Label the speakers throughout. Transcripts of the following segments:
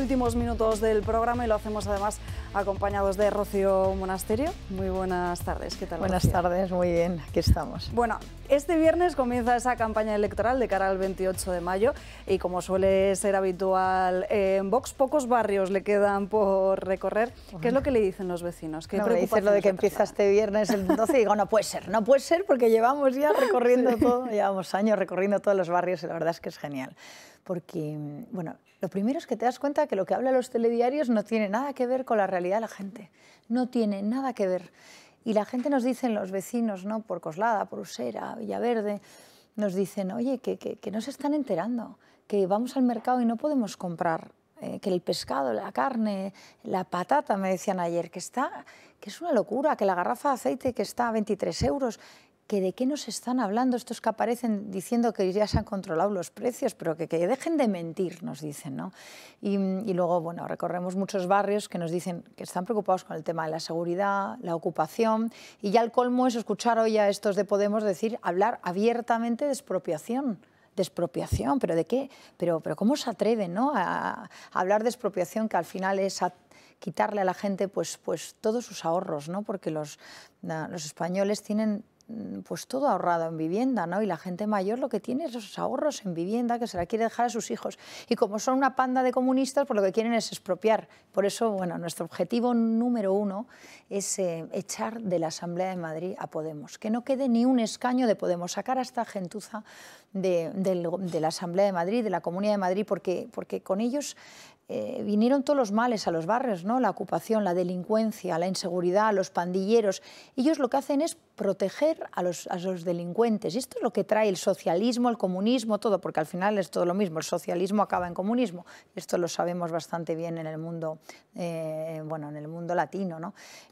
Speaker 1: últimos minutos del programa y lo hacemos además acompañados de Rocío Monasterio. Muy buenas tardes, ¿qué tal? Buenas
Speaker 2: tardes, muy bien, aquí estamos.
Speaker 1: Bueno, este viernes comienza esa campaña electoral de cara al 28 de mayo y como suele ser habitual en Vox, pocos barrios le quedan por recorrer. ¿Qué es lo que le dicen los vecinos? ¿Qué no, lo de que empieza
Speaker 2: este viernes el 12 y digo, no puede ser, no puede ser porque llevamos ya recorriendo todo, llevamos años recorriendo todos los barrios y la verdad es que es genial porque, mm, bueno, lo primero es que te das cuenta que lo que hablan los telediarios no tiene nada que ver con la realidad de la gente, no tiene nada que ver. Y la gente nos dice, los vecinos, ¿no? por Coslada, por Usera, Villaverde, nos dicen, oye, que, no se están enterando, que vamos al mercado y no podemos comprar eh, que el pescado, la carne, la patata, me decían ayer, que está, que es una locura, que la garrafa de aceite que está a 23 euros, que de qué nos están hablando estos que aparecen diciendo que ya se han controlado los precios, pero que, que dejen de mentir, nos dicen. ¿no? Y, luego, bueno, recorremos muchos barrios que nos dicen que están preocupados con el tema de la seguridad, la ocupación, y ya el colmo es escuchar hoy a estos de Podemos decir, hablar abiertamente de expropiación despropiación, pero de qué, pero, pero cómo se atreven ¿no? a, hablar de expropiación que al final es a quitarle a la gente pues, pues todos sus ahorros, ¿no? porque los, los españoles tienen Mm, pues todo ahorrado en vivienda, ¿no? Y la gente mayor lo que tiene es esos ahorros en vivienda que se la quiere dejar a sus hijos. Y como son una panda de comunistas, pues lo que quieren es expropiar. Por eso, bueno, nuestro objetivo número uno es eh, echar de la Asamblea de Madrid a Podemos. Que no quede ni un escaño de Podemos. Sacar a esta gentuza de, la Asamblea de Madrid, de la Comunidad de Madrid, porque, porque con ellos eh, vinieron todos los males a los barrios, ¿no? la ocupación, la delincuencia, la inseguridad, los pandilleros. Ellos lo que hacen es proteger a los, los delincuentes. Y esto es lo que trae el socialismo, el comunismo, todo, porque al final es todo lo mismo. El socialismo acaba en comunismo. Esto lo sabemos bastante bien en el mundo, eh, bueno, en el mundo latino.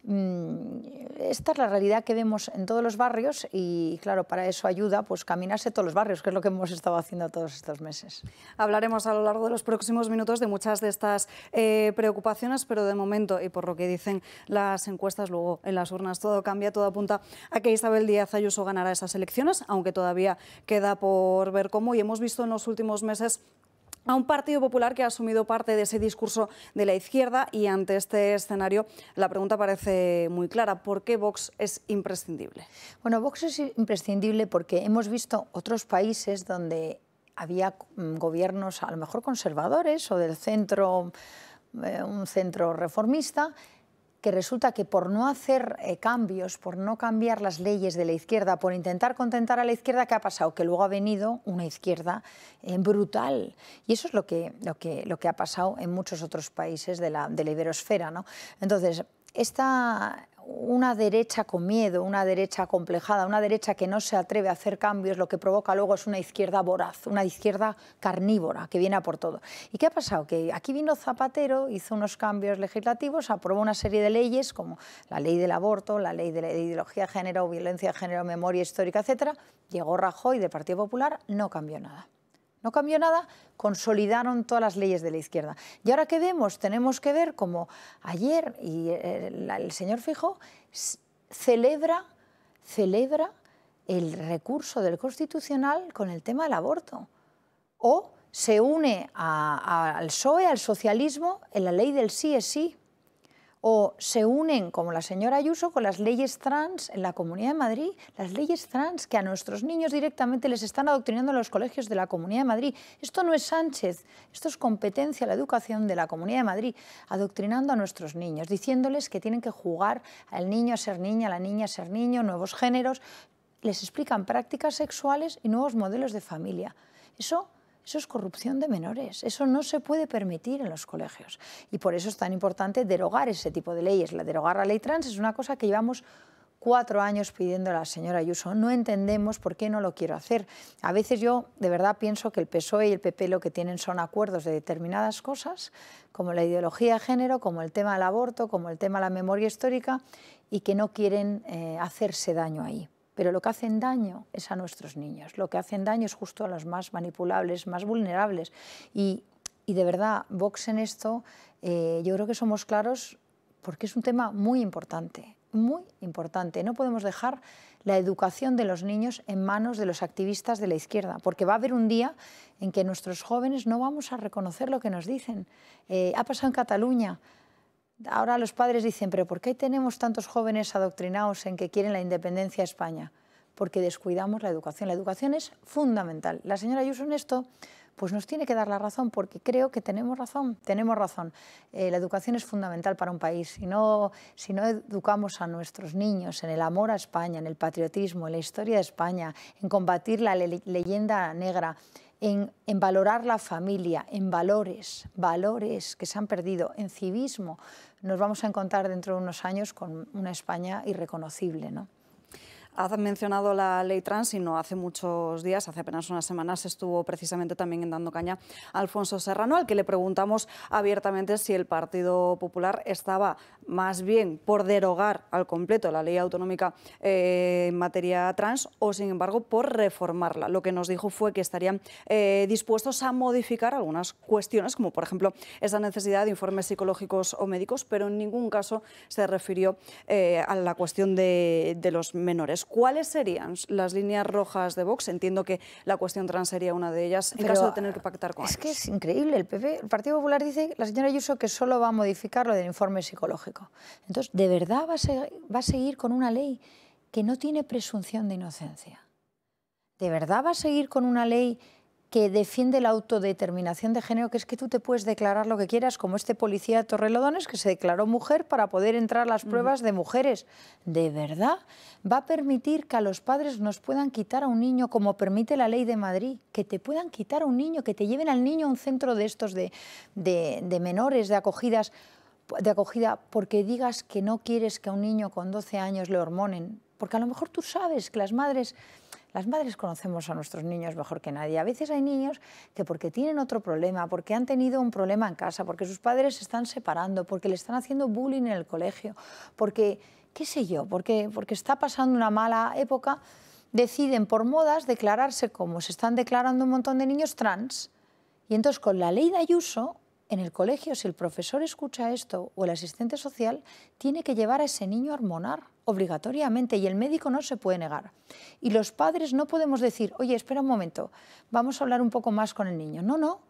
Speaker 2: Mm, esta es la realidad que vemos en todos los barrios y, claro, para eso ayuda pues, caminarse todos los barrios, que es lo que hemos estado haciendo todos estos meses.
Speaker 1: Hablaremos a lo largo de los próximos minutos de muchas de estas eh, preocupaciones, pero de momento, y por lo que dicen las encuestas, luego en las urnas todo cambia, todo apunta a que Isabel Díaz Ayuso ganará esas elecciones, aunque todavía queda por ver cómo. Y hemos visto en los últimos meses a un Partido Popular que ha asumido parte de ese discurso de la izquierda y ante este escenario la pregunta parece muy clara. ¿Por qué
Speaker 2: Vox es imprescindible? Bueno, Vox es imprescindible porque hemos visto otros países donde había mm, gobiernos a lo mejor conservadores o del centro, eh, un centro reformista, que resulta que por no hacer eh, cambios, por no cambiar las leyes de la izquierda, por intentar contentar a la izquierda, ¿qué ha pasado? Que luego ha venido una izquierda eh, brutal. Y eso es lo que, lo, que, lo que ha pasado en muchos otros países de la, iberosfera. ¿no? Entonces, esta, una derecha con miedo, una derecha complejada, una derecha que no se atreve a hacer cambios, lo que provoca luego es una izquierda voraz, una izquierda carnívora que viene a por todo. ¿Y qué ha pasado? Que aquí vino Zapatero, hizo unos cambios legislativos, aprobó una serie de leyes como la ley del aborto, la ley de la ideología de género, violencia de género, memoria histórica, etcétera. Llegó Rajoy del Partido Popular, no cambió nada. No cambió nada, consolidaron todas las leyes de la izquierda. ¿Y ahora que vemos? Tenemos que ver como ayer y eh, el, señor Fijo celebra, celebra el recurso del Constitucional con el tema del aborto. O se une al PSOE, al socialismo, en la ley del sí es sí o se unen, como la señora Ayuso, con las leyes trans en la Comunidad de Madrid, las leyes trans que a nuestros niños directamente les están adoctrinando en los colegios de la Comunidad de Madrid. Esto no es Sánchez, esto es competencia la educación de la Comunidad de Madrid, adoctrinando a nuestros niños, diciéndoles que tienen que jugar al niño a ser niña, a la niña a ser niño, nuevos géneros, les explican prácticas sexuales y nuevos modelos de familia. Eso eso es corrupción de menores. Eso no se puede permitir en los colegios. Y por eso es tan importante derogar ese tipo de leyes. La derogar la ley trans es una cosa que llevamos cuatro años pidiendo a la señora Ayuso. No entendemos por qué no lo quiero hacer. A veces yo de verdad pienso que el PSOE y el PP lo que tienen son acuerdos de determinadas cosas, como la ideología de género, como el tema del aborto, como el tema de la memoria histórica, y que no quieren eh, hacerse daño ahí pero lo que hacen daño es a nuestros niños, lo que hacen daño es justo a los más manipulables, más vulnerables. Y, de verdad, Vox en esto, eh, yo creo que somos claros porque es un tema muy importante, muy importante. No podemos dejar la educación de los niños en manos de los activistas de la izquierda, porque va a haber un día en que nuestros jóvenes no vamos a reconocer lo que nos dicen. Eh, ha pasado en Cataluña, Ahora los padres dicen, pero ¿por qué tenemos tantos jóvenes adoctrinados en que quieren la independencia de España? Porque descuidamos la educación. La educación es fundamental. La señora Ayuso en esto pues nos tiene que dar la razón, porque creo que tenemos razón, tenemos razón. Eh, la educación es fundamental para un país. Si no, si no educamos a nuestros niños en el amor a España, en el patriotismo, en la historia de España, en combatir la leyenda negra, en, valorar la familia, en valores, valores que se han perdido, en civismo, nos vamos a encontrar dentro de unos años con una España irreconocible.
Speaker 1: Has mencionado la ley trans y no hace muchos días, hace apenas unas semanas, estuvo precisamente también en Dando Caña Alfonso Serrano, al que le preguntamos abiertamente si el Partido Popular estaba más bien por derogar al completo la ley autonómica eh, en materia trans o, sin embargo, por reformarla. Lo que nos dijo fue que estarían eh, dispuestos a modificar algunas cuestiones, como por ejemplo esa necesidad de informes psicológicos o médicos, pero en ningún caso se refirió eh, a la cuestión de, de los menores. ¿cuáles serían las líneas rojas de Vox? Entiendo que la cuestión
Speaker 2: trans sería una de ellas en caso de tener que pactar con Es que es increíble. El, PP, el Partido Popular dice, la señora Ayuso, que solo va a modificar lo del informe psicológico. Entonces, ¿de verdad va a seguir con una ley que no tiene presunción de inocencia? ¿De verdad va a seguir con una ley que defiende la autodeterminación de género, que es que tú te puedes declarar lo que quieras, como este policía de Torrelodones que se declaró mujer para poder entrar a las pruebas de mujeres. ¿De verdad? ¿Va a permitir que a los padres nos puedan quitar a un niño, como permite la ley de Madrid, que te puedan quitar a un niño, que te lleven al niño a un centro de estos de, menores, de acogidas, de acogida, porque digas que no quieres que a un niño con 12 años le hormonen? Porque a lo mejor tú sabes que las madres las madres conocemos a nuestros niños mejor que nadie. A veces hay niños que porque tienen otro problema, porque han tenido un problema en casa, porque sus padres se están separando, porque le están haciendo bullying en el colegio, porque, qué sé yo, porque, porque está pasando una mala época, deciden por modas declararse como se están declarando un montón de niños trans. Y entonces con la ley de Ayuso, en el colegio, si el profesor escucha esto o el asistente social, tiene que llevar a ese niño a hormonar obligatoriamente y el médico no se puede negar. Y los padres no podemos decir, oye, espera un momento, vamos a hablar un poco más con el niño. No, no.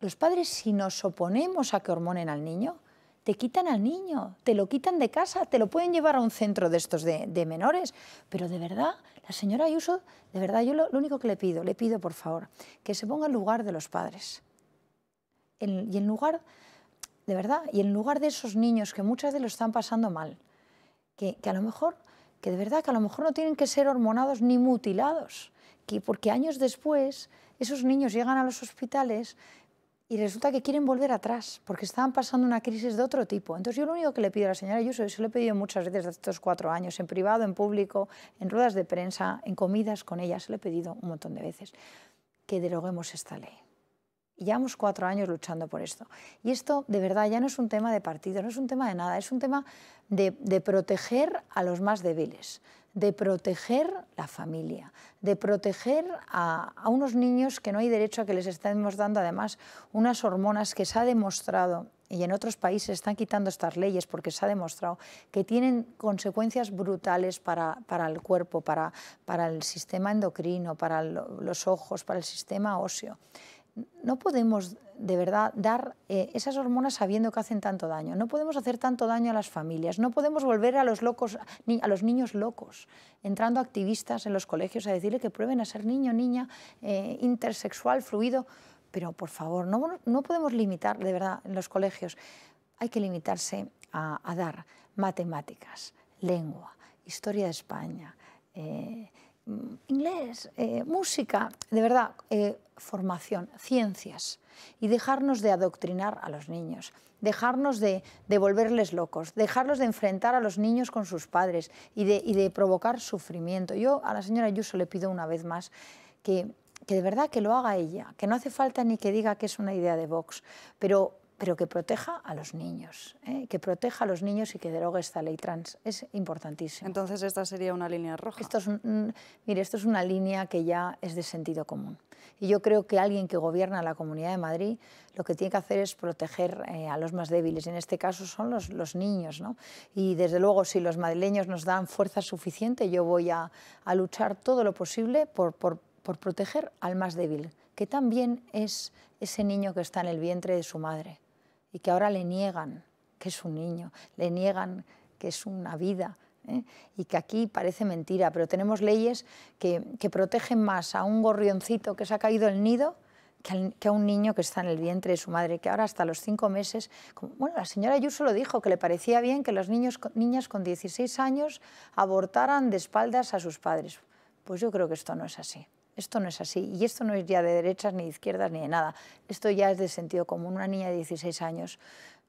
Speaker 2: Los padres, si nos oponemos a que hormonen al niño, te quitan al niño, te lo quitan de casa, te lo pueden llevar a un centro de estos de, menores. Pero de verdad, la señora Ayuso, de verdad, yo lo, único que le pido, le pido por favor, que se ponga en lugar de los padres. y en lugar, de verdad, y en lugar de esos niños que muchas de los están pasando mal, que, a lo mejor, que de verdad, que a lo mejor no tienen que ser hormonados ni mutilados, que porque años después esos niños llegan a los hospitales y resulta que quieren volver atrás porque estaban pasando una crisis de otro tipo. Entonces yo lo único que le pido a la señora Ayuso, y se lo he pedido muchas veces desde estos cuatro años, en privado, en público, en ruedas de prensa, en comidas con ella, se lo he pedido un montón de veces, que deroguemos esta ley llevamos cuatro años luchando por esto. Y esto, de verdad, ya no es un tema de partido, no es un tema de nada, es un tema de, proteger a los más débiles, de proteger la familia, de proteger a, unos niños que no hay derecho a que les estemos dando además unas hormonas que se ha demostrado y en otros países están quitando estas leyes porque se ha demostrado que tienen consecuencias brutales para, para el cuerpo, para, para el sistema endocrino, para los ojos, para el sistema óseo no podemos de verdad dar eh, esas hormonas sabiendo que hacen tanto daño. No podemos hacer tanto daño a las familias. No podemos volver a los locos, ni, a los niños locos, entrando activistas en los colegios a decirle que prueben a ser niño, niña, eh, intersexual, fluido. Pero por favor, no, no, podemos limitar, de verdad, en los colegios hay que limitarse a, dar matemáticas, lengua, historia de España. Eh, Mm, inglés, eh, música, de verdad, eh, formación, ciencias, y dejarnos de adoctrinar a los niños, dejarnos de, volverles locos, dejarlos de enfrentar a los niños con sus padres y de, de provocar sufrimiento. Yo a la señora Ayuso le pido una vez más que, que de verdad que lo haga ella, que no hace falta ni que diga que es una idea de Vox, pero pero que proteja a los niños, ¿eh? que proteja a los niños y que derogue esta ley trans. Es importantísimo. Entonces, esta sería una línea roja. Esto es, mire, esto es una línea que ya es de sentido común. Y yo creo que alguien que gobierna la Comunidad de Madrid lo que tiene que hacer es proteger eh, a los más débiles, en este caso son los, niños. ¿no? Y desde luego, si los madrileños nos dan fuerza suficiente, yo voy a, luchar todo lo posible por proteger al más débil, que también es ese niño que está en el vientre de su madre y que ahora le niegan que es un niño, le niegan que es una vida. ¿eh? Y que aquí parece mentira, pero tenemos leyes que, protegen más a un gorrioncito que se ha caído el nido que, a un niño que está en el vientre de su madre, que ahora hasta los cinco meses... bueno, la señora Ayuso lo dijo, que le parecía bien que las niños, niñas con 16 años abortaran de espaldas a sus padres. Pues yo creo que esto no es así esto no es así. Y esto no es ya de derechas, ni de izquierdas, ni de nada. Esto ya es de sentido común. Una niña de 16 años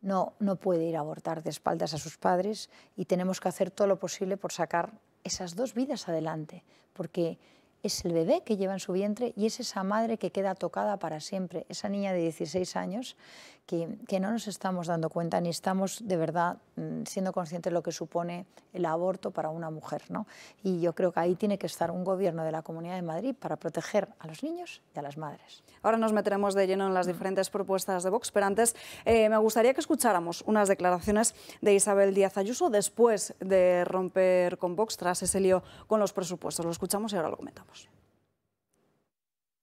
Speaker 2: no, no puede ir a abortar de espaldas a sus padres y tenemos que hacer todo lo posible por sacar esas dos vidas adelante, porque es el bebé que lleva en su vientre y es esa madre que queda tocada para siempre, esa niña de 16 años que, no nos estamos dando cuenta ni estamos de verdad mm, siendo conscientes de lo que supone el aborto para una mujer. Y yo creo que ahí tiene que estar un gobierno de la Comunidad de Madrid para proteger a los niños y a las madres.
Speaker 1: Ahora nos meteremos de lleno en las mm. diferentes propuestas de Vox, pero antes eh, me gustaría que escucháramos unas declaraciones de Isabel Díaz Ayuso después de romper con Vox tras ese lío con los presupuestos. Lo escuchamos y ahora lo comentamos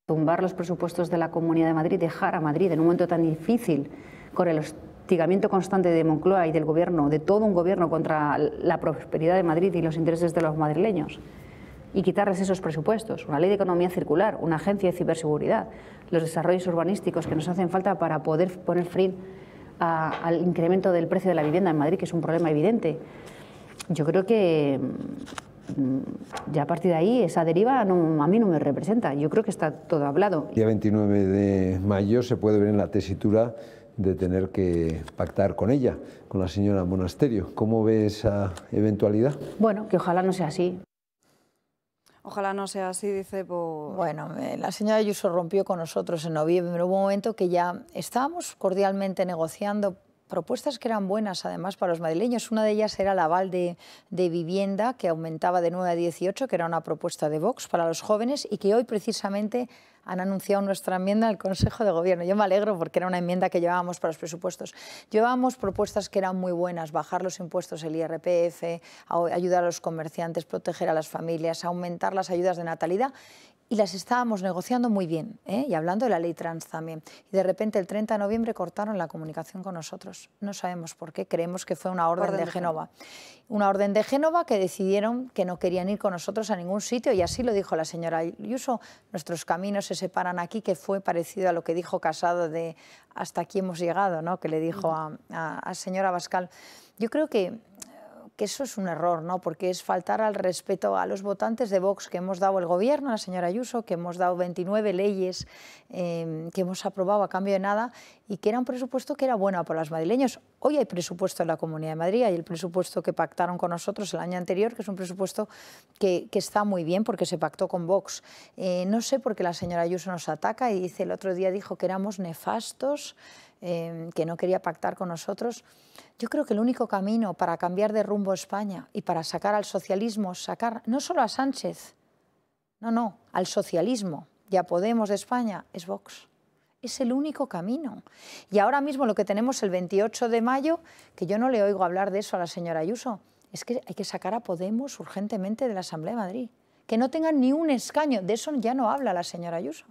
Speaker 1: tumbar los presupuestos de la Comunidad de Madrid, dejar a Madrid en un momento tan difícil con el hostigamiento constante de Moncloa y del gobierno, de todo un gobierno contra la prosperidad de Madrid y los intereses de los madrileños, y quitarles esos presupuestos, una ley de economía circular, una agencia de ciberseguridad, los desarrollos urbanísticos que nos hacen falta para poder poner fin al incremento del precio de la vivienda en Madrid, que es un problema evidente. Yo creo que Mm, ya a partir de ahí esa deriva no, a mí no me representa. Yo creo que está todo hablado. El
Speaker 2: día 29 de mayo se puede ver en la tesitura de tener que pactar con ella, con la señora Monasterio. ¿Cómo ve esa eventualidad?
Speaker 1: Bueno, que ojalá no sea así.
Speaker 2: Ojalá no sea así, dice. Pues- bueno, la señora Ayuso rompió con nosotros en noviembre. Hubo un momento que ya estábamos cordialmente negociando propuestas que eran buenas además para los madrileños. Una de ellas era el aval de, vivienda que aumentaba de 9 a 18, que era una propuesta de Vox para los jóvenes y que hoy precisamente han anunciado nuestra enmienda al Consejo de Gobierno. Yo me alegro porque era una enmienda que llevábamos para los presupuestos. Llevábamos propuestas que eran muy buenas, bajar los impuestos, el IRPF, ayudar a los comerciantes, proteger a las familias, aumentar las ayudas de natalidad y las estábamos negociando muy bien, ¿eh? y hablando de la ley trans también. Y de repente el 30 de noviembre cortaron la comunicación con nosotros. No sabemos por qué, creemos que fue una orden, de, Génova. Una orden de Génova que decidieron que no querían ir con nosotros a ningún sitio y así lo dijo la señora Ayuso. Nuestros caminos se separan aquí, que fue parecido a lo que dijo Casado de hasta aquí hemos llegado, ¿no? que le dijo a, la señora Bascal. Yo creo que que eso es un error, ¿no? porque es faltar al respeto a los votantes de Vox que hemos dado el gobierno, a la señora Ayuso, que hemos dado 29 leyes em, que hemos aprobado a cambio de nada y que era un presupuesto que era bueno para los madrileños. Hoy hay presupuesto en la Comunidad de Madrid, hay el presupuesto que pactaron con nosotros el año anterior, que es un presupuesto que, está muy bien porque se pactó con Vox. Eh, no sé por qué la señora Ayuso nos ataca y dice, el otro día dijo que éramos nefastos, Em, que no quería pactar con nosotros, yo creo que el único camino para cambiar de rumbo España y para sacar al socialismo, sacar no solo a Sánchez, no, no, al socialismo y a Podemos de España es Vox. Es el único camino. Y ahora mismo lo que tenemos el 28 de mayo, que yo no le oigo hablar de eso a la señora Ayuso, es que hay que sacar a Podemos urgentemente de la Asamblea de Madrid. Que no tengan ni un escaño. De eso ya no habla la señora Ayuso.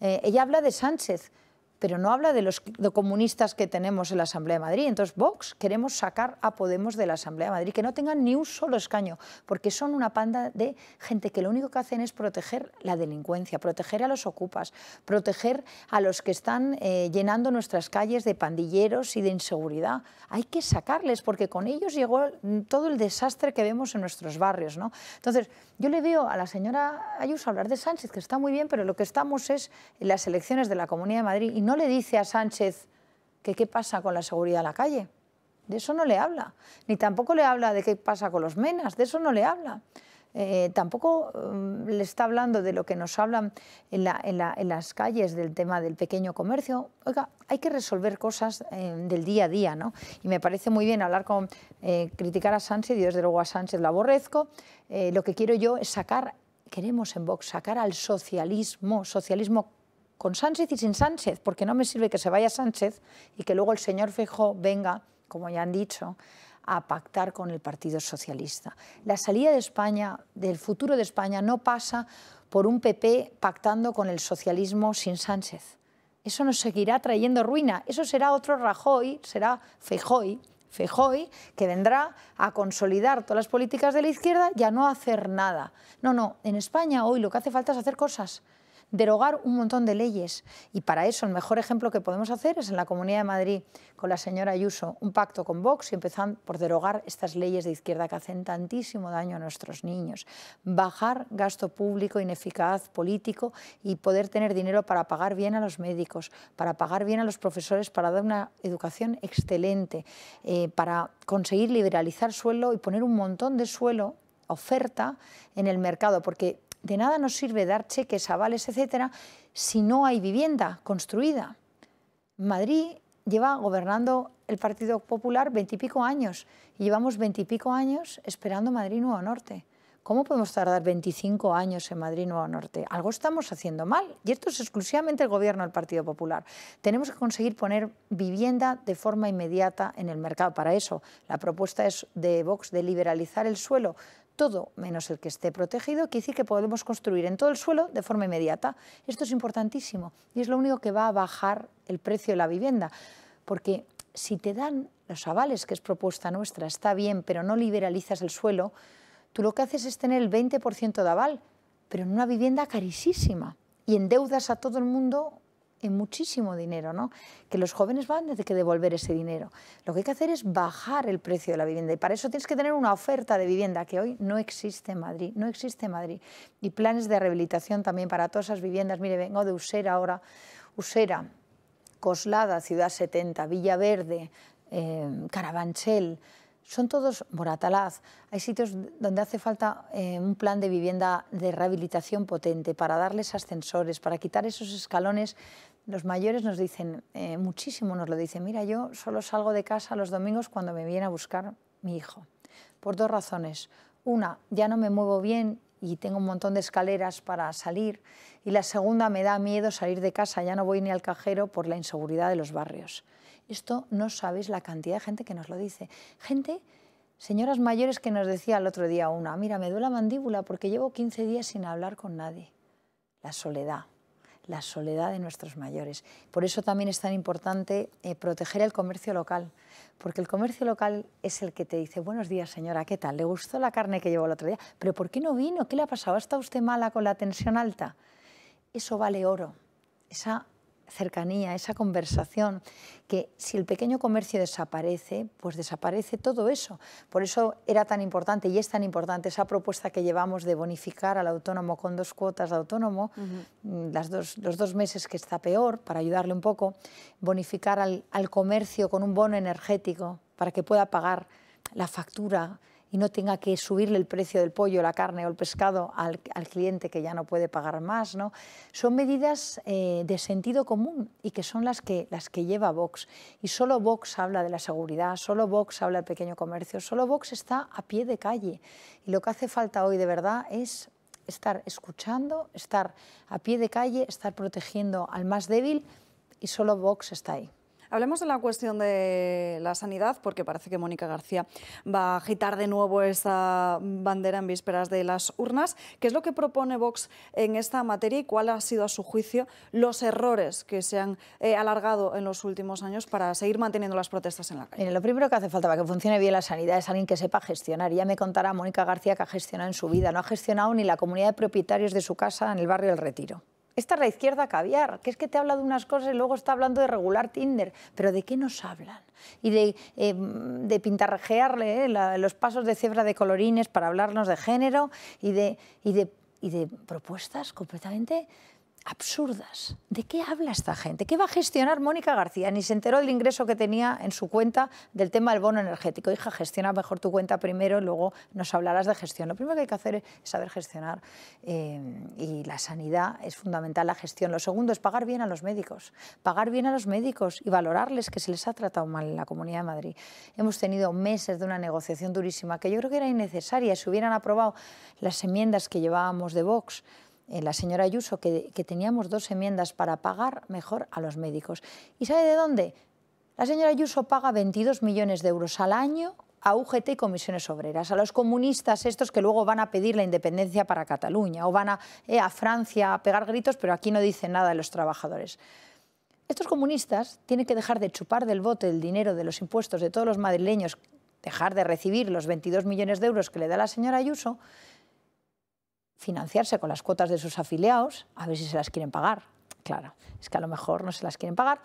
Speaker 2: Eh, ella habla de Sánchez, pero no habla de los comunistas que tenemos en la Asamblea de Madrid. Entonces, Vox queremos sacar a Podemos de la Asamblea de Madrid, que no tengan ni un solo escaño, porque son una panda de gente que lo único que hacen es proteger la delincuencia, proteger a los ocupas, proteger a los que están eh, llenando nuestras calles de pandilleros y de inseguridad. Hay que sacarles, porque con ellos llegó mm, todo el desastre que vemos en nuestros barrios. ¿no? Entonces, yo le veo a la señora Ayuso hablar de Sánchez, que está muy bien, pero lo que estamos es en las elecciones de la Comunidad de Madrid no le dice a Sánchez que qué pasa con la seguridad en la calle. De eso no le habla. Ni tampoco le habla de qué pasa con los menas. De eso no le habla. Eh, tampoco mm, le está hablando de lo que nos hablan en, las calles del tema del pequeño comercio. Oiga, hay que resolver cosas eh, del día a día, ¿no? Y me parece muy bien hablar con, eh, criticar a Sánchez, y desde luego a Sánchez lo aborrezco. lo que quiero yo es sacar, queremos en Vox, sacar al socialismo, socialismo con Sánchez y sin Sánchez, porque no me sirve que se vaya Sánchez y que luego el señor Fejó venga, como ya han dicho, a pactar con el Partido Socialista. La salida de España, del futuro de España, no pasa por un PP pactando con el socialismo sin Sánchez. Eso nos seguirá trayendo ruina. Eso será otro Rajoy, será Feijoy, Fejoy, que vendrá a consolidar todas las políticas de la izquierda y a no hacer nada. No, no, en España hoy lo que hace falta es hacer cosas derogar un montón de leyes. Y para eso el mejor ejemplo que podemos hacer es en la Comunidad de Madrid con la señora Ayuso, un pacto con Vox y empezar por derogar estas leyes de izquierda que hacen tantísimo daño a nuestros niños. Bajar gasto público ineficaz político y poder tener dinero para pagar bien a los médicos, para pagar bien a los profesores, para dar una educación excelente, eh, para conseguir liberalizar suelo y poner un montón de suelo oferta en el mercado, porque de nada nos sirve dar cheques, avales, etcétera, si no hay vivienda construida. Madrid lleva gobernando el Partido Popular veintipico años y llevamos veintipico años esperando Madrid Nuevo Norte. ¿Cómo podemos tardar veinticinco años en Madrid Nuevo Norte? Algo estamos haciendo mal y esto es exclusivamente el gobierno del Partido Popular. Tenemos que conseguir poner vivienda de forma inmediata en el mercado. Para eso, la propuesta es de Vox de liberalizar el suelo todo menos el que esté protegido, quiere decir que podemos construir en todo el suelo de forma inmediata. Esto es importantísimo y es lo único que va a bajar el precio de la vivienda, porque si te dan los avales, que es propuesta nuestra, está bien, pero no liberalizas el suelo, tú lo que haces es tener el 20% de aval, pero en una vivienda carísima y endeudas a todo el mundo en muchísimo dinero, ¿no? que los jóvenes van desde que devolver ese dinero. Lo que hay que hacer es bajar el precio de la vivienda y para eso tienes que tener una oferta de vivienda que hoy no existe en Madrid, no existe en Madrid. Y planes de rehabilitación también para todas esas viviendas. Mire, vengo de Usera ahora, Usera, Coslada, Ciudad 70, Villaverde, eh, Carabanchel, son todos Moratalaz. Hay sitios donde hace falta eh, un plan de vivienda de rehabilitación potente para darles ascensores, para quitar esos escalones los mayores nos dicen, eh, muchísimo nos lo dicen, mira, yo solo salgo de casa los domingos cuando me viene a buscar mi hijo. Por dos razones. Una, ya no me muevo bien y tengo un montón de escaleras para salir. Y la segunda, me da miedo salir de casa, ya no voy ni al cajero por la inseguridad de los barrios. Esto no sabéis la cantidad de gente que nos lo dice. Gente, señoras mayores que nos decía el otro día una, mira, me duele la mandíbula porque llevo 15 días sin hablar con nadie. La soledad la soledad de nuestros mayores. Por eso también es tan importante eh, proteger el comercio local, porque el comercio local es el que te dice, buenos días señora, ¿qué tal? ¿Le gustó la carne que llevó el otro día? ¿Pero por qué no vino? ¿Qué le ha pasado? ¿Está usted mala con la tensión alta? Eso vale oro. Esa cercanía, esa conversación, que si el pequeño comercio desaparece, pues desaparece todo eso. Por eso era tan importante y es tan importante esa propuesta que llevamos de bonificar al autónomo con dos cuotas de autónomo, las los dos meses que está peor, para ayudarle un poco, bonificar al, al comercio con un bono energético para que pueda pagar la factura y no tenga que subirle el precio del pollo, la carne o el pescado al, cliente que ya no puede pagar más. ¿no? Son medidas eh, de sentido común y que son las que, las que lleva Vox. Y solo Vox habla de la seguridad, solo Vox habla del pequeño comercio, solo Vox está a pie de calle. Y lo que hace falta hoy de verdad es estar escuchando, estar a pie de calle, estar protegiendo al más débil y solo Vox está ahí. Hablemos de la cuestión de
Speaker 1: la sanidad, porque parece que Mónica García va a agitar de nuevo esta bandera en vísperas de las urnas. ¿Qué es lo que propone Vox en esta materia y cuál ha sido, a su juicio, los errores que se han eh, alargado en los últimos años para seguir manteniendo las protestas en la
Speaker 2: calle? lo primero que hace falta para que funcione bien la sanidad es alguien que sepa gestionar. Ya me contará Mónica García que ha gestionado en su vida. No ha gestionado ni la comunidad de propietarios de su casa en el barrio El Retiro. Esta es la izquierda caviar, que es que te habla de unas cosas y luego está hablando de regular Tinder. Pero ¿de qué nos hablan? Y de, eh, eh los pasos de cebra de colorines para hablarnos de género y de propuestas completamente absurdas. ¿De qué habla esta gente? ¿Qué va a gestionar Mónica García? Ni se enteró del ingreso que tenía en su cuenta del tema del bono energético. Hija, gestiona mejor tu cuenta primero y luego nos hablarás de gestión. Lo primero que hay que hacer es saber gestionar eh, y la sanidad es fundamental, la gestión. Lo segundo es pagar bien a los médicos. Pagar bien a los médicos y valorarles que se les ha tratado mal en la Comunidad de Madrid. Hemos tenido meses de una negociación durísima que yo creo que era innecesaria. Si hubieran aprobado las enmiendas que llevábamos de Vox, la señora Ayuso que, teníamos dos enmiendas para pagar mejor a los médicos. ¿Y sabe de dónde? La señora Ayuso paga 22 millones de euros al año a UGT y comisiones obreras, a los comunistas estos que luego van a pedir la independencia para Cataluña o van a, eh, a Francia a pegar gritos, pero aquí no dicen nada de los trabajadores. Estos comunistas tienen que dejar de chupar del bote el dinero de los impuestos de todos los madrileños, dejar de recibir los 22 millones de euros que le da la señora Ayuso financiarse con las cuotas de sus afiliados, a ver si se las quieren pagar. Claro, es que a lo mejor no se las quieren pagar.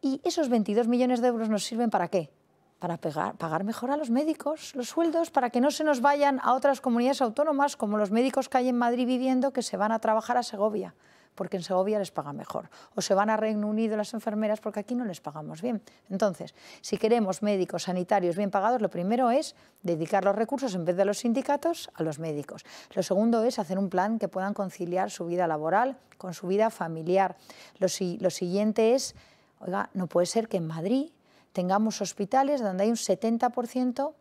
Speaker 2: ¿Y esos 22 millones de euros nos sirven para qué? Para pagar mejor a los médicos, los sueldos, para que no se nos vayan a otras comunidades autónomas, como los médicos que hay en Madrid viviendo, que se van a trabajar a Segovia porque en Segovia les paga mejor, o se van a Reino Unido las enfermeras porque aquí no les pagamos bien. Entonces, si queremos médicos sanitarios bien pagados, lo primero es dedicar los recursos en vez de los sindicatos a los médicos. Lo segundo es hacer un plan que puedan conciliar su vida laboral con su vida familiar. Lo, siguiente es, oiga, no puede ser que en Madrid tengamos hospitales donde hay un 70%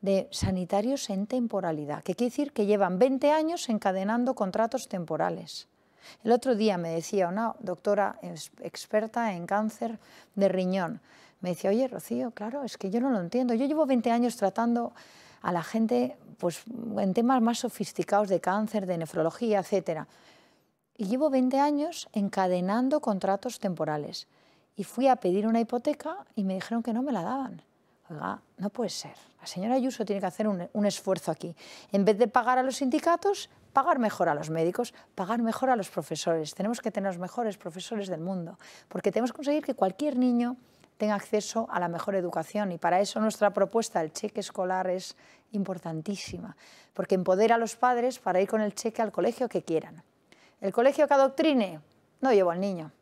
Speaker 2: de sanitarios en temporalidad, que quiere decir que llevan 20 años encadenando contratos temporales. El otro día me decía una doctora experta en cáncer de riñón, me decía, oye, Rocío, claro, es que yo no lo entiendo. Yo llevo 20 años tratando a la gente pues, en temas más sofisticados de cáncer, de nefrología, etc. Y llevo 20 años encadenando contratos temporales. Y fui a pedir una hipoteca y me dijeron que no me la daban. Oiga, no puede ser. La señora Ayuso tiene que hacer un esfuerzo aquí. En vez de pagar a los sindicatos, pagar mejor a los médicos, pagar mejor a los profesores. Tenemos que tener los mejores profesores del mundo, porque tenemos que conseguir que cualquier niño tenga acceso a la mejor educación y para eso nuestra propuesta del cheque escolar es importantísima, porque empodera a los padres para ir con el cheque al colegio que quieran. El colegio que adoctrine, no llevo al niño.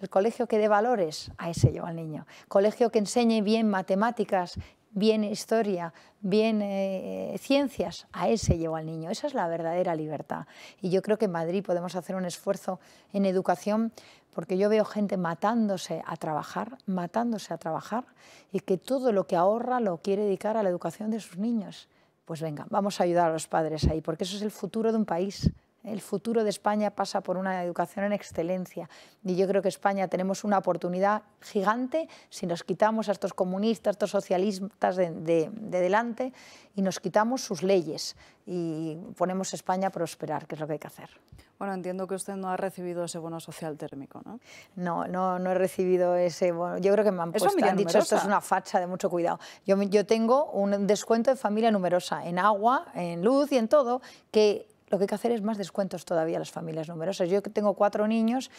Speaker 2: El colegio que dé valores, a ese llevo al niño. Colegio que enseñe bien matemáticas bien historia, bien eh, ciencias, a ese llevo al niño. Esa es la verdadera libertad. Y yo creo que en Madrid podemos hacer un esfuerzo en educación porque yo veo gente matándose a trabajar, matándose a trabajar y que todo lo que ahorra lo quiere dedicar a la educación de sus niños. Pues venga, vamos a ayudar a los padres ahí, porque eso es el futuro de un país. El futuro de España pasa por una educación en excelencia y yo creo que España tenemos una oportunidad gigante si nos quitamos a estos comunistas, a estos socialistas de, delante y nos quitamos sus leyes y ponemos España a prosperar, que es lo que hay que hacer.
Speaker 1: Bueno, entiendo que usted no ha recibido ese bono social térmico, ¿no?
Speaker 2: No, no, he recibido ese bono. Yo creo que me han, puesto, han dicho esto es una facha de mucho cuidado. Yo, yo tengo un descuento de familia numerosa en agua, en luz y en todo, que lo que hay que hacer es más descuentos todavía a las familias numerosas. Yo tengo cuatro niños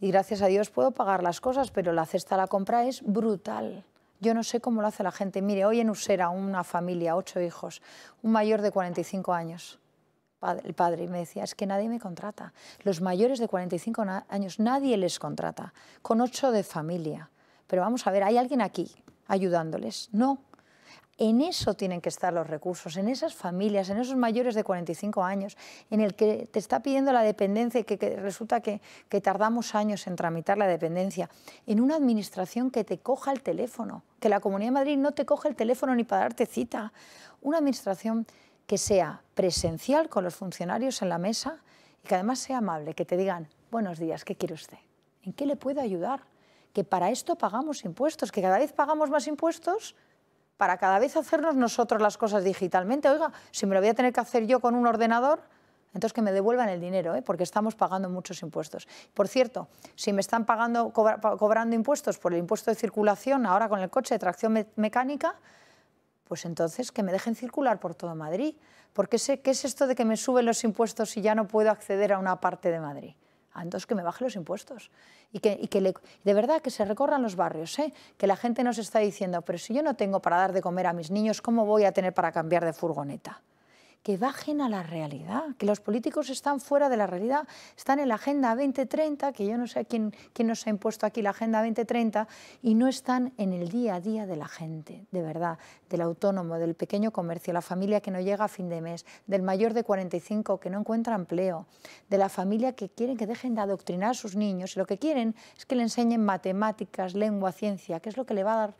Speaker 2: y gracias a Dios puedo pagar las cosas, pero la cesta a la compra es brutal. Yo no sé cómo lo hace la gente. Mire, hoy en Usera, una familia, ocho hijos, un mayor de 45 años, el padre, y me decía, es que nadie me contrata. Los mayores de 45 años, nadie les contrata, con ocho de familia. Pero vamos a ver, ¿hay alguien aquí ayudándoles? No, en eso tienen que estar los recursos, en esas familias, en esos mayores de 45 años, en el que te está pidiendo la dependencia y que, resulta que, que, tardamos años en tramitar la dependencia, en una administración que te coja el teléfono, que la Comunidad de Madrid no te coja el teléfono ni para darte cita, una administración que sea presencial con los funcionarios en la mesa y que además sea amable, que te digan, buenos días, ¿qué quiere usted? ¿En qué le puedo ayudar? Que para esto pagamos impuestos, que cada vez pagamos más impuestos para cada vez hacernos nosotros las cosas digitalmente. Oiga, si me lo voy a tener que hacer yo con un ordenador, entonces que me devuelvan el dinero, ¿eh? porque estamos pagando muchos impuestos. Por cierto, si me están pagando, cobrando impuestos por el impuesto de circulación ahora con el coche de tracción mecánica, pues entonces que me dejen circular por todo Madrid. Porque sé, ¿qué es esto de que me suben los impuestos y ya no puedo acceder a una parte de Madrid? entonces que me baje los impuestos. Y que, de verdad que se recorran los barrios, ¿eh? que la gente nos está diciendo, pero si yo no tengo para dar de comer a mis niños, ¿cómo voy a tener para cambiar de furgoneta? que bajen a la realidad, que los políticos están fuera de la realidad, están en la Agenda 2030, que yo no sé quién, quién nos ha impuesto aquí la Agenda 2030, y no están en el día a día de la gente, de verdad, del autónomo, del pequeño comercio, la familia que no llega a fin de mes, del mayor de 45 que no encuentra empleo, de la familia que quieren que dejen de adoctrinar a sus niños, y lo que quieren es que le enseñen matemáticas, lengua, ciencia, que es lo que le va a dar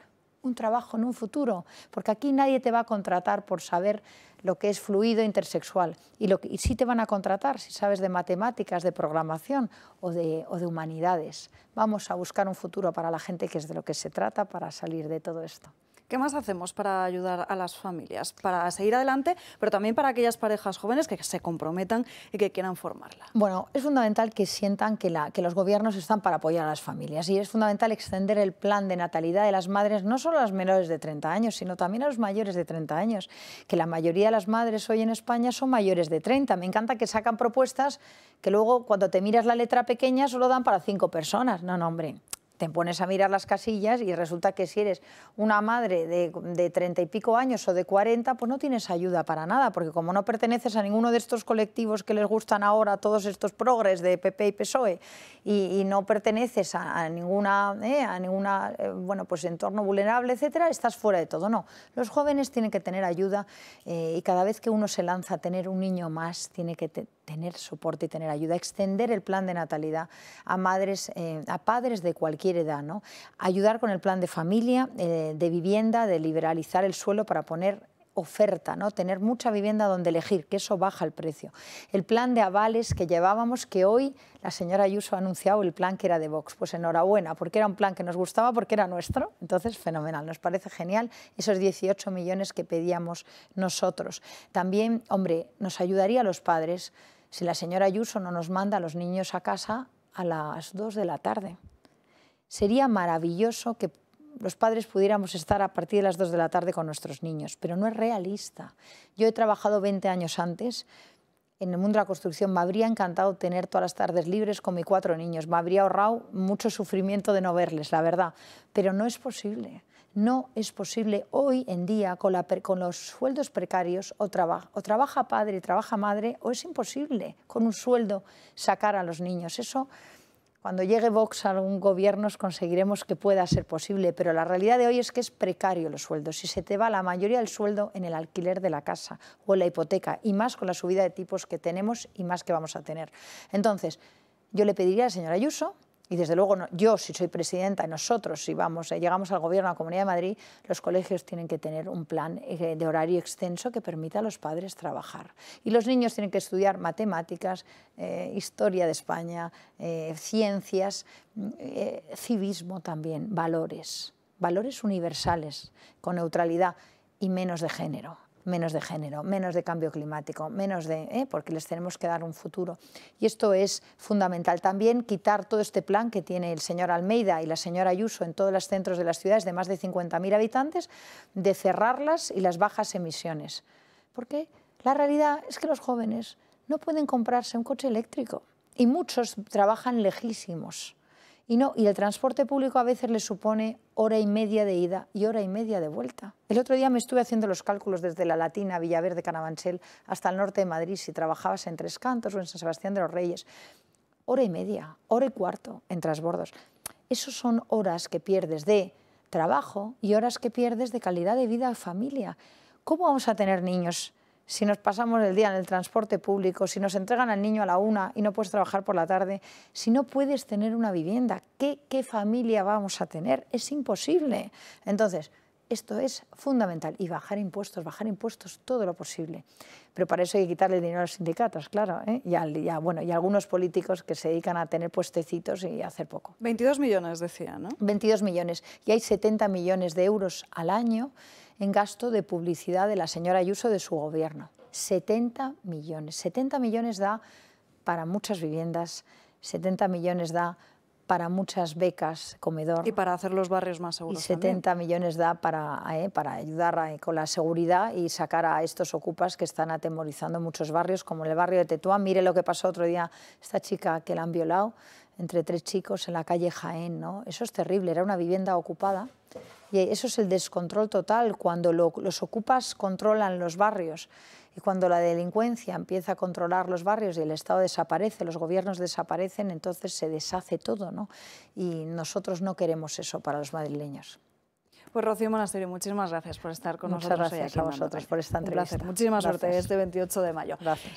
Speaker 2: un trabajo en un futuro, porque aquí nadie te va a contratar por saber lo que es fluido intersexual y, lo sí te van a contratar si sabes de matemáticas, de programación o de, o de humanidades. Vamos a buscar un futuro para la gente que es de lo que se trata para salir de todo esto. ¿Qué
Speaker 1: más hacemos para ayudar a las familias? Para seguir adelante, pero también para aquellas parejas jóvenes que se comprometan y que quieran formarla.
Speaker 2: Bueno, es fundamental que sientan que, los gobiernos están para apoyar a las familias y es fundamental extender el plan de natalidad de las madres no solo a las menores de 30 años, sino también a los mayores de 30 años, que la mayoría de las madres hoy en España son mayores de 30. Me encanta que sacan propuestas que luego cuando te miras la letra pequeña solo dan para cinco personas. No, no, hombre te pones a mirar las casillas y resulta que si eres una madre de treinta y pico años o de 40, pues no tienes ayuda para nada, porque como no perteneces a ninguno de estos colectivos que les gustan ahora todos estos progres de PP y PSOE, y, no perteneces a, ninguna, a ninguna eh, eh, bueno, pues entorno vulnerable, etcétera, estás fuera de todo. No, los jóvenes tienen que tener ayuda eh, y cada vez que uno se lanza a tener un niño más, tiene que tener soporte y tener ayuda, extender el plan de natalidad a madres, eh, a padres de cualquier edad, ¿no? ayudar con el plan de familia, eh, de vivienda, de liberalizar el suelo para poner oferta, ¿no? tener mucha vivienda donde elegir, que eso baja el precio. El plan de avales que llevábamos, que hoy la señora Ayuso ha anunciado el plan que era de Vox, pues enhorabuena, porque era un plan que nos gustaba, porque era nuestro, entonces fenomenal, nos parece genial esos 18 millones que pedíamos nosotros. También, hombre, nos ayudaría a los padres si la señora Ayuso no nos manda a los niños a casa a las 2 de la tarde. Sería maravilloso que los padres pudiéramos estar a partir de las 2 de la tarde con nuestros niños, pero no es realista. Yo he trabajado 20 años antes en el mundo de la construcción. Me habría encantado tener todas las tardes libres con mis cuatro niños. Me habría ahorrado mucho sufrimiento de no verles, la verdad. Pero no es posible. No es posible hoy en día con, los sueldos precarios o, o trabaja padre, trabaja madre, o es imposible con un sueldo sacar a los niños. Eso cuando llegue Vox a algún gobierno conseguiremos que pueda ser posible, pero la realidad de hoy es que es precario los sueldos Si se te va la mayoría del sueldo en el alquiler de la casa o en la hipoteca, y más con la subida de tipos que tenemos y más que vamos a tener. Entonces, yo le pediría a la señora Ayuso y desde luego yo, si soy presidenta, y nosotros, si vamos, eh, llegamos al gobierno, de la Comunidad de Madrid, los colegios tienen que tener un plan eh, de horario extenso que permita a los padres trabajar. Y los niños tienen que estudiar matemáticas, eh, historia de España, ciencias, mm, civismo también, valores, valores universales, con neutralidad y menos de género menos de género, menos de cambio climático, menos de... ¿eh? porque les tenemos que dar un futuro. Y esto es fundamental. También quitar todo este plan que tiene el señor Almeida y la señora Ayuso en todos los centros de las ciudades de más de 50.000 habitantes, de cerrarlas y las bajas emisiones. Porque la realidad es que los jóvenes no pueden comprarse un coche eléctrico y muchos trabajan lejísimos. Y, el transporte público a veces le supone hora y media de ida y hora y media de vuelta. El otro día me estuve haciendo los cálculos desde la Latina, Villaverde, Canabanchel, hasta el norte de Madrid, si trabajabas en Tres Cantos o en San Sebastián de los Reyes. Hora y media, hora y cuarto en trasbordos. Esos son horas que pierdes de trabajo y horas que pierdes de calidad de vida a familia. ¿Cómo vamos a tener niños si nos pasamos el día en el transporte público, si nos entregan al niño a la una y no puedes trabajar por la tarde, si no puedes tener una vivienda, ¿qué, qué familia vamos a tener? Es imposible. Entonces, esto es fundamental y bajar impuestos, bajar impuestos todo lo posible. Pero para eso hay que quitarle dinero a los sindicatos, claro, ¿eh? y, bueno, y algunos políticos que se dedican a tener puestecitos y a hacer poco. 22 millones, decía, ¿no? 22 millones. Y hay 70 millones de euros al año en gasto de publicidad de la señora Ayuso de su gobierno. 70 millones. 70 millones da para muchas viviendas, 70 millones da para muchas becas comedor. Y
Speaker 1: para hacer los barrios más
Speaker 2: seguros. Y 70 millones da para, eh, para ayudar eh, con la seguridad y sacar a estos ocupas que están atemorizando muchos barrios, como en el barrio de Tetuán. Mire lo que pasó otro día, esta chica que la han violado entre tres chicos en la calle Jaén. ¿no? Eso es terrible, era una vivienda ocupada. Y eso es el descontrol total, cuando los ocupas controlan los barrios y cuando la delincuencia empieza a controlar los barrios y el Estado desaparece, los gobiernos desaparecen, entonces se deshace todo, ¿no? Y nosotros no queremos eso para los madrileños.
Speaker 1: Pues Rocío Monasterio, muchísimas gracias por estar con nosotros. Muchas gracias a vosotros por esta entrevista. Un placer. Muchísima suerte este 28 de mayo. Gracias.